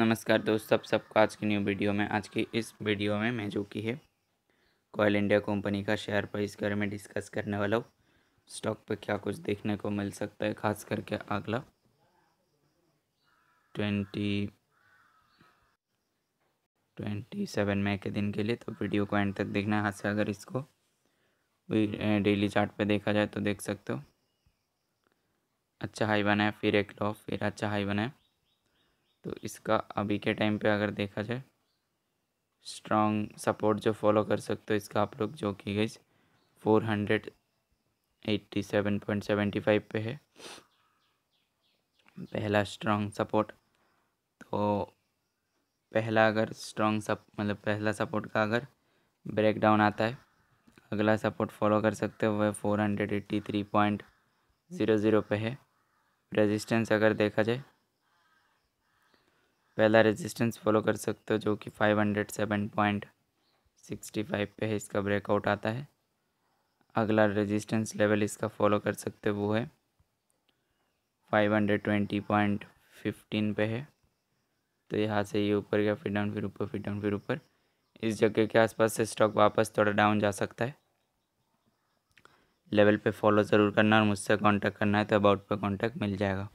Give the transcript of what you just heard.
नमस्कार दोस्त सब सबको आज की न्यू वीडियो में आज की इस वीडियो में मैं जो कि है कोयल इंडिया कंपनी का शेयर प्राइस के बारे में डिस्कस करने वाला हूँ स्टॉक पे क्या कुछ देखने को मिल सकता है खास करके अगला ट्वेंटी ट्वेंटी सेवन मई के दिन के लिए तो वीडियो को एंड तक देखना है हाथ से अगर इसको डेली चार्ट पे देखा जाए तो देख सकते हो अच्छा हाई बना है फिर एक लो फिर अच्छा हाई बना है तो इसका अभी के टाइम पे अगर देखा जाए स्ट्रॉन्ग सपोर्ट जो फॉलो कर सकते हो इसका आप लोग जो कि गई four hundred eighty seven point seventy five पे है पहला स्ट्रॉन्ग सपोर्ट तो पहला अगर स्ट्रॉन्ग सप मतलब पहला सपोर्ट का अगर ब्रेकडाउन आता है अगला सपोर्ट फॉलो कर सकते हो वह four hundred eighty three point zero zero पे है रेजिस्टेंस अगर देखा जाए पहला रेजिस्टेंस फॉलो कर सकते हो जो कि five hundred seven point sixty five पे इसका ब्रेकआउट आता है अगला रेजिस्टेंस लेवल इसका फॉलो कर सकते हो वो है five hundred twenty point fifteen पे है तो यहाँ से ये ऊपर गया फिर डाउन फिर ऊपर फिर डाउन फिर ऊपर इस जगह के आसपास से स्टॉक वापस थोड़ा डाउन जा सकता है लेवल पे फॉलो ज़रूर करना और मुझसे कांटेक्ट करना है तो अबाउट पे कांटेक्ट मिल जाएगा